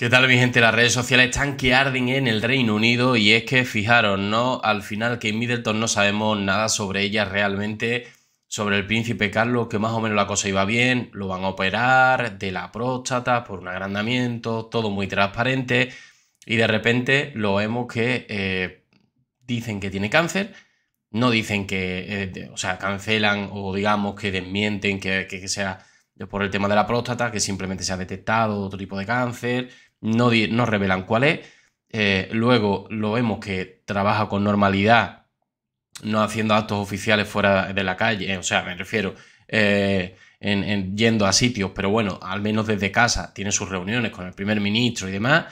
¿Qué tal mi gente? Las redes sociales están que arden en el Reino Unido y es que fijaros, ¿no? Al final que en Middleton no sabemos nada sobre ella realmente, sobre el príncipe Carlos, que más o menos la cosa iba bien, lo van a operar de la próstata por un agrandamiento, todo muy transparente y de repente lo vemos que eh, dicen que tiene cáncer, no dicen que, eh, o sea, cancelan o digamos que desmienten que, que sea por el tema de la próstata, que simplemente se ha detectado otro tipo de cáncer, no, revelan cuál es. Eh, luego lo vemos que trabaja con normalidad, no haciendo actos oficiales fuera de la calle, eh, o sea, me refiero, eh, yendo a sitios, pero bueno, al menos desde casa tiene sus reuniones con el primer ministro y demás,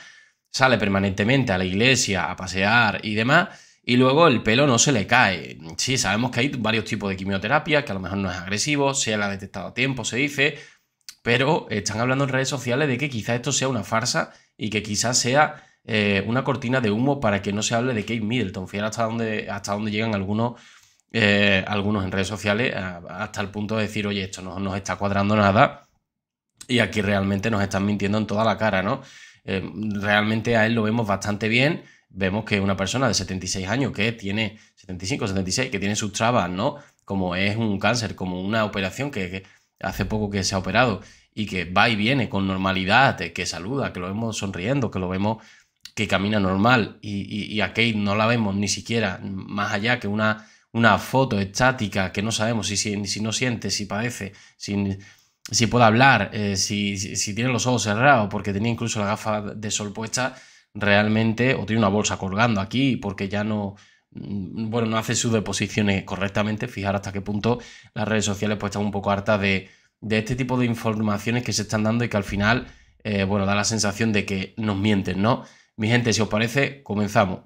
sale permanentemente a la iglesia a pasear y demás, y luego el pelo no se le cae. Sí, sabemos que hay varios tipos de quimioterapia, que a lo mejor no es agresivo, se la ha detectado a tiempo, se dice, pero están hablando en redes sociales de que quizás esto sea una farsa y que quizás sea eh, una cortina de humo para que no se hable de Kate Middleton. Fíjate hasta dónde, hasta dónde llegan algunos, eh, algunos en redes sociales, hasta el punto de decir, oye, esto no nos está cuadrando nada y aquí realmente nos están mintiendo en toda la cara, ¿no? Eh, realmente a él lo vemos bastante bien. Vemos que una persona de 76 años que tiene 75, 76, que tiene sus trabas, ¿no? Como es un cáncer, como una operación que hace poco que se ha operado y que va y viene con normalidad, eh, que saluda, que lo vemos sonriendo, que lo vemos que camina normal y, a Kate no la vemos ni siquiera más allá que una, una foto estática que no sabemos si, si, no siente, si padece, si, si puede hablar, eh, si, si, tiene los ojos cerrados porque tenía incluso la gafa de sol puesta realmente o tiene una bolsa colgando aquí porque ya no, Mm, bueno, no hace sus deposiciones correctamente, fijar hasta qué punto las redes sociales pues están un poco hartas de, este tipo de informaciones que se están dando y que al final, eh, bueno, da la sensación de que nos mienten, ¿no? Mi gente, si os parece, comenzamos.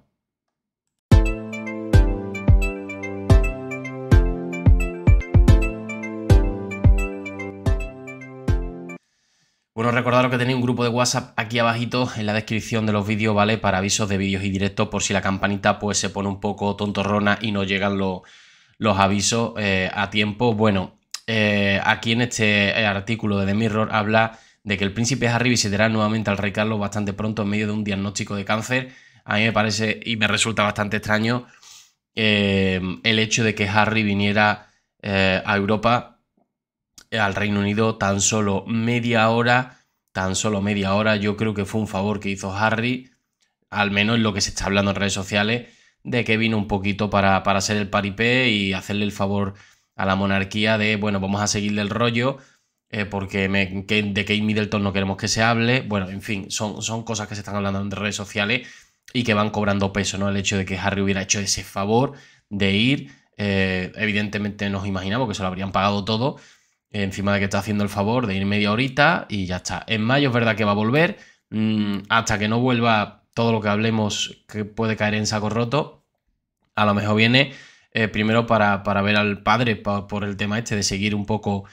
Bueno, recordaros que tenéis un grupo de WhatsApp aquí abajito en la descripción de los vídeos, ¿vale? Para avisos de vídeos y directos por si la campanita pues se pone un poco tontorrona y no llegan los, los avisos eh, a tiempo. Bueno, eh, aquí en este eh, artículo de The Mirror habla de que el príncipe Harry visitará nuevamente al rey Carlos bastante pronto en medio de un diagnóstico de cáncer. A mí me parece y me resulta bastante extraño el hecho de que Harry viniera a Europa al Reino Unido tan solo media hora, tan solo media hora, yo creo que fue un favor que hizo Harry, al menos en lo que se está hablando en redes sociales, de que vino un poquito para, para ser el paripé y hacerle el favor a la monarquía de, bueno, vamos a seguirle el rollo, eh, porque me, que, de Kate Middleton no queremos que se hable, bueno, en fin, son, son cosas que se están hablando en redes sociales y que van cobrando peso, ¿no? El hecho de que Harry hubiera hecho ese favor de ir, eh, evidentemente nos imaginamos que se lo habrían pagado todo, encima de que está haciendo el favor de ir media horita y ya está. En mayo es verdad que va a volver, mm, hasta que no vuelva todo lo que hablemos que puede caer en saco roto, a lo mejor viene eh, primero para, ver al padre por el tema este de seguir un poco,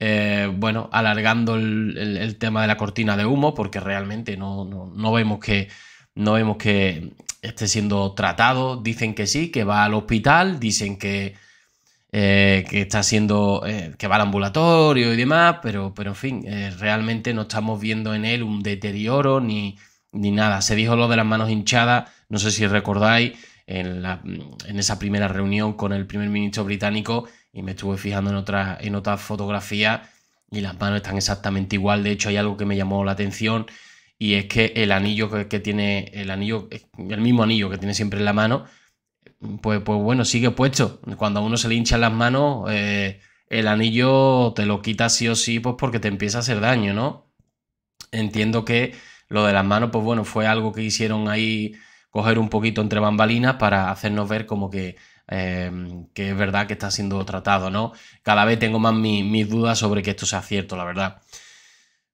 eh, bueno, alargando el, tema de la cortina de humo, porque realmente no, no, vemos que... No vemos que esté siendo tratado, dicen que sí, que va al hospital, dicen que, eh, que está siendo, eh, que va al ambulatorio y demás, pero, pero en fin, eh, realmente no estamos viendo en él un deterioro ni, ni nada. Se dijo lo de las manos hinchadas, no sé si recordáis, en, la, en esa primera reunión con el primer ministro británico y me estuve fijando en otras, en fotografías y las manos están exactamente igual. De hecho, hay algo que me llamó la atención y es que el anillo que tiene, el anillo, el mismo anillo que tiene siempre en la mano, pues, pues bueno, sigue puesto. Cuando a uno se le hinchan las manos, eh, el anillo te lo quita sí o sí, pues porque te empieza a hacer daño, ¿no? Entiendo que lo de las manos, pues bueno, fue algo que hicieron ahí coger un poquito entre bambalinas para hacernos ver como que, em, es verdad que está siendo tratado, ¿no? Cada vez tengo más mis dudas sobre que esto sea cierto, la verdad.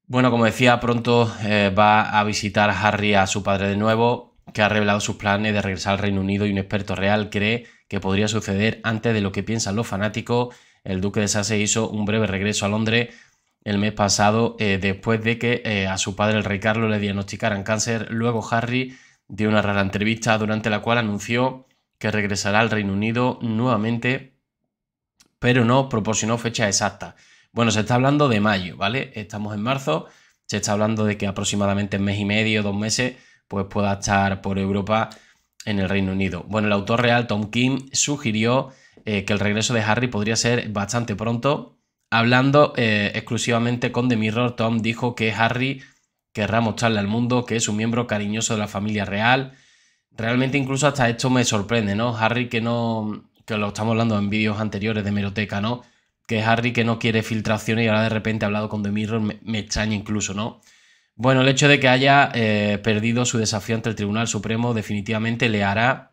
Bueno, como decía, pronto eh, va a visitar Harry a su padre de nuevo que ha revelado sus planes de regresar al Reino Unido y un experto real cree que podría suceder antes de lo que piensan los fanáticos. El duque de Sase hizo un breve regreso a Londres el mes pasado eh, después de que eh, a su padre el rey Carlos le diagnosticaran cáncer. Luego Harry dio una rara entrevista durante la cual anunció que regresará al Reino Unido nuevamente, pero no proporcionó fecha exacta. Bueno, se está hablando de mayo, ¿vale? Estamos en marzo, se está hablando de que aproximadamente un mes y medio, dos meses, pues pueda estar por Europa en el Reino Unido. Bueno, el autor real Tom King sugirió eh, que el regreso de Harry podría ser bastante pronto. Hablando eh, exclusivamente con The Mirror, Tom dijo que Harry querrá mostrarle al mundo que es un miembro cariñoso de la familia real. Realmente incluso hasta esto me sorprende, ¿no? Harry que no, que lo estamos hablando en vídeos anteriores de Meroteca, ¿no? Que Harry que no quiere filtraciones y ahora de repente ha hablado con The Mirror, me extraña incluso, ¿no? Bueno, el hecho de que haya eh, perdido su desafío ante el Tribunal Supremo definitivamente le hará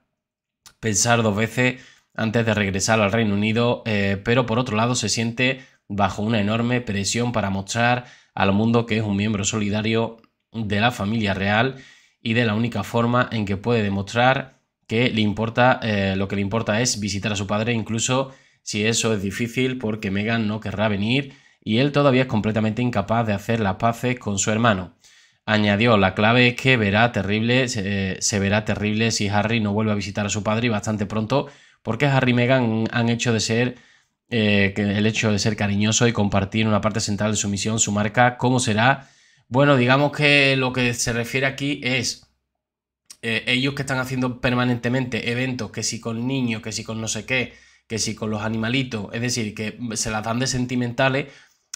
pensar dos veces antes de regresar al Reino Unido, eh, pero por otro lado se siente bajo una enorme presión para mostrar al mundo que es un miembro solidario de la familia real y de la única forma en que puede demostrar que le importa, eh, lo que le importa es visitar a su padre, incluso si eso es difícil porque Megan no querrá venir y él todavía es completamente incapaz de hacer las paces con su hermano. Añadió, la clave es que verá terrible, se verá terrible si Harry no vuelve a visitar a su padre y bastante pronto, porque Harry y Meghan han hecho de ser eh, el hecho de ser cariñoso y compartir una parte central de su misión, su marca, cómo será. Bueno, digamos que lo que se refiere aquí es eh, ellos que están haciendo permanentemente eventos, que si con niños, que si con no sé qué, que si con los animalitos, es decir, que se las dan de sentimentales,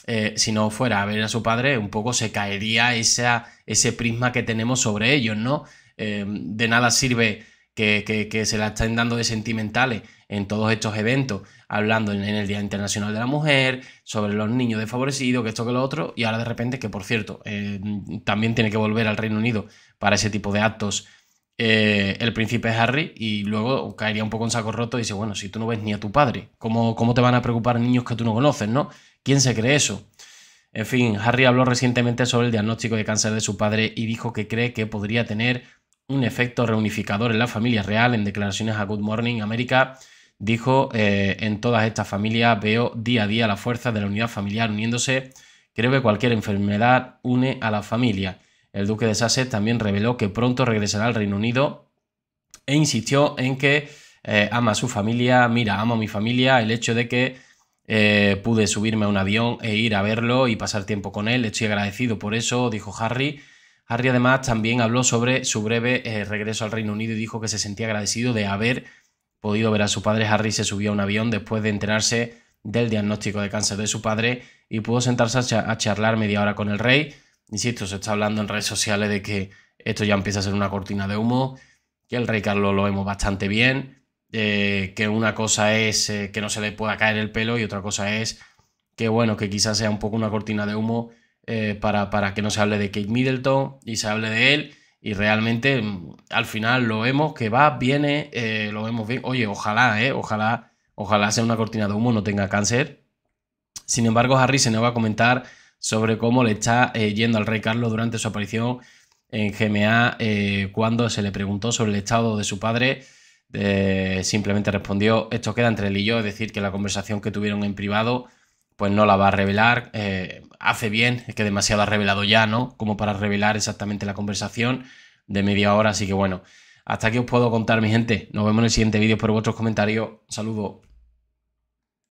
eh, si no fuera a ver a su padre, un poco se caería esa, ese prisma que tenemos sobre ellos, ¿no? Em, de nada sirve que, se la estén dando de sentimentales en todos estos eventos, hablando en, el Día Internacional de la Mujer, sobre los niños desfavorecidos, que esto, que lo otro, y ahora de repente, que por cierto, em, también tiene que volver al Reino Unido para ese tipo de actos eh, el príncipe Harry y luego caería un poco en saco roto y dice, bueno, si tú no ves ni a tu padre, ¿cómo, cómo te van a preocupar niños que tú no conoces, no? ¿Quién se cree eso? En fin, Harry habló recientemente sobre el diagnóstico de cáncer de su padre y dijo que cree que podría tener un efecto reunificador en la familia real. En declaraciones a Good Morning America dijo, eh, en todas estas familias veo día a día la fuerza de la unidad familiar uniéndose. Creo que cualquier enfermedad une a la familia. El duque de Sussex también reveló que pronto regresará al Reino Unido e insistió en que eh, ama a su familia, mira, amo a mi familia, el hecho de que eh, pude subirme a un avión e ir a verlo y pasar tiempo con él. Estoy agradecido por eso, dijo Harry. Harry además también habló sobre su breve eh, regreso al Reino Unido y dijo que se sentía agradecido de haber podido ver a su padre. Harry se subió a un avión después de enterarse del diagnóstico de cáncer de su padre y pudo sentarse a charlar media hora con el rey. Insisto, se está hablando en redes sociales de que esto ya empieza a ser una cortina de humo, que el rey Carlos lo vemos bastante bien, eh, que una cosa es eh, que no se le pueda caer el pelo y otra cosa es que, bueno, que quizás sea un poco una cortina de humo eh, para, para que no se hable de Kate Middleton y se hable de él. Y realmente mm, al final lo vemos que va, viene, lo vemos bien. Oye, ojalá, ojalá, ojalá sea una cortina de humo, no tenga cáncer. Sin embargo, Harry se nos va a comentar sobre cómo le está yendo al rey Carlos durante su aparición en GMA cuando se le preguntó sobre el estado de su padre eh, simplemente respondió, esto queda entre él y yo, es decir, que la conversación que tuvieron en privado, pues no la va a revelar, eh, hace bien, es que demasiado ha revelado ya, ¿no? Como para revelar exactamente la conversación de media hora, así que bueno, hasta aquí os puedo contar, mi gente, nos vemos en el siguiente vídeo, por vuestros comentarios, saludos.